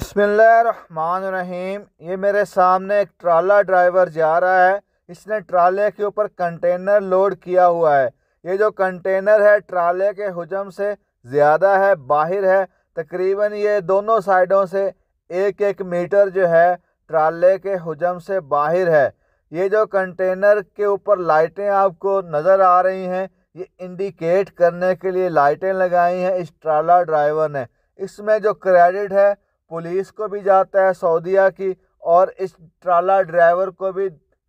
रहीम ये मेरे सामने एक ट्राला ड्राइवर जा रहा है इसने ट्राले के ऊपर कंटेनर लोड किया हुआ है ये जो कंटेनर है ट्राले के हजम से ज़्यादा है बाहर है तकरीबन ये दोनों साइडों से एक एक मीटर जो है ट्राले के हजम से बाहर है ये जो कंटेनर के ऊपर लाइटें आपको नज़र आ रही हैं ये इंडिकेट करने के लिए लाइटें लगाई हैं इस ट्राला ड्राइवर ने इसमें जो क्रेडिट है पुलिस को भी जाता है सऊदिया की और इस ट्राला ड्राइवर को भी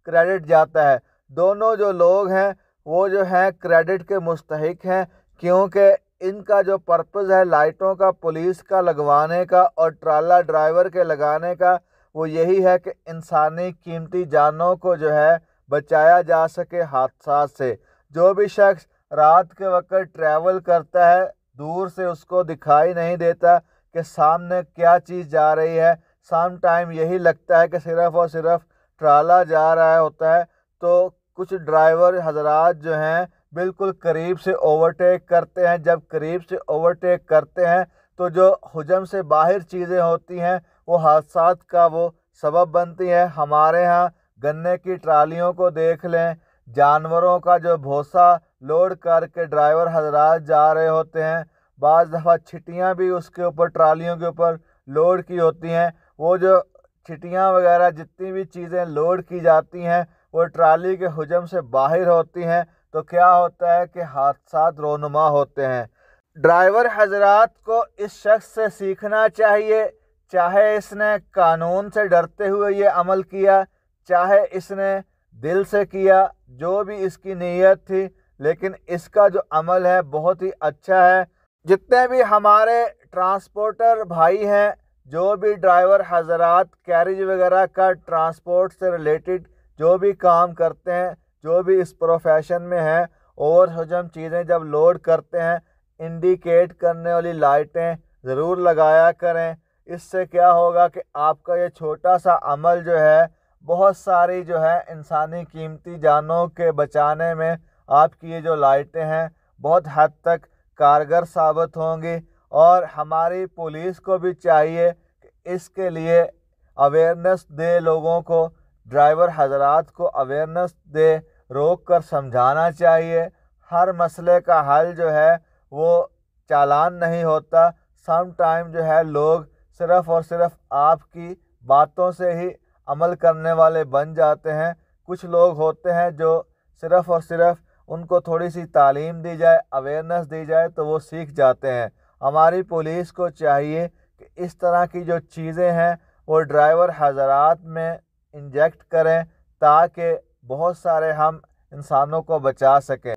क्रेडिट जाता है दोनों जो लोग हैं वो जो हैं क्रेडिट के मुस्तक हैं क्योंकि इनका जो पर्पज़ है लाइटों का पुलिस का लगवाने का और ट्राला ड्राइवर के लगाने का वो यही है कि इंसानी कीमती जानों को जो है बचाया जा सके हादसा से जो भी शख्स रात के वक्त ट्रैवल करता है दूर से उसको दिखाई नहीं देता कि सामने क्या चीज़ जा रही है सम टाइम यही लगता है कि सिर्फ़ और सिर्फ ट्राला जा रहा होता है तो कुछ ड्राइवर हजरात जो हैं बिल्कुल करीब से ओवरटेक करते हैं जब करीब से ओवरटेक करते हैं तो जो हजम से बाहर चीज़ें होती हैं वो हादसा का वो सबब बनती हैं हमारे यहाँ गन्ने की ट्रालियों को देख लें जानवरों का जो भूसा लोड करके ड्राइवर हजरात जा रहे होते हैं बज़ दफ़ा छिटियाँ भी उसके ऊपर ट्रालियों के ऊपर लोड की होती हैं वो जो छिटियाँ वगैरह जितनी भी चीज़ें लोड की जाती हैं वो ट्राली के हजम से बाहर होती हैं तो क्या होता है कि हादसा रोनुमा होते हैं ड्राइवर हजरात को इस शख्स से सीखना चाहिए चाहे इसने कानून से डरते हुए ये अमल किया चाहे इसने दिल से किया जो भी इसकी नीयत थी लेकिन इसका जो अमल है बहुत ही अच्छा है जितने भी हमारे ट्रांसपोर्टर भाई हैं जो भी ड्राइवर हजरात कैरेज वगैरह का ट्रांसपोर्ट से रिलेटेड जो भी काम करते हैं जो भी इस प्रोफेशन में हैं और हजम चीज़ें जब लोड करते हैं इंडिकेट करने वाली लाइटें ज़रूर लगाया करें इससे क्या होगा कि आपका ये छोटा सा अमल जो है बहुत सारी जो है इंसानी कीमती जानों के बचाने में आपकी ये जो लाइटें हैं बहुत हद तक कारगर साबित होंगी और हमारी पुलिस को भी चाहिए कि इसके लिए अवेयरनेस दे लोगों को ड्राइवर हजरात को अवेयरनेस दे रोक कर समझाना चाहिए हर मसले का हल जो है वो चालान नहीं होता सम टाइम जो है लोग सिर्फ़ और सिर्फ आपकी बातों से ही अमल करने वाले बन जाते हैं कुछ लोग होते हैं जो सिर्फ़ और सिर्फ उनको थोड़ी सी तालीम दी जाए अवेयरनेस दी जाए तो वो सीख जाते हैं हमारी पुलिस को चाहिए कि इस तरह की जो चीज़ें हैं वो ड्राइवर हजरात में इंजेक्ट करें ताकि बहुत सारे हम इंसानों को बचा सकें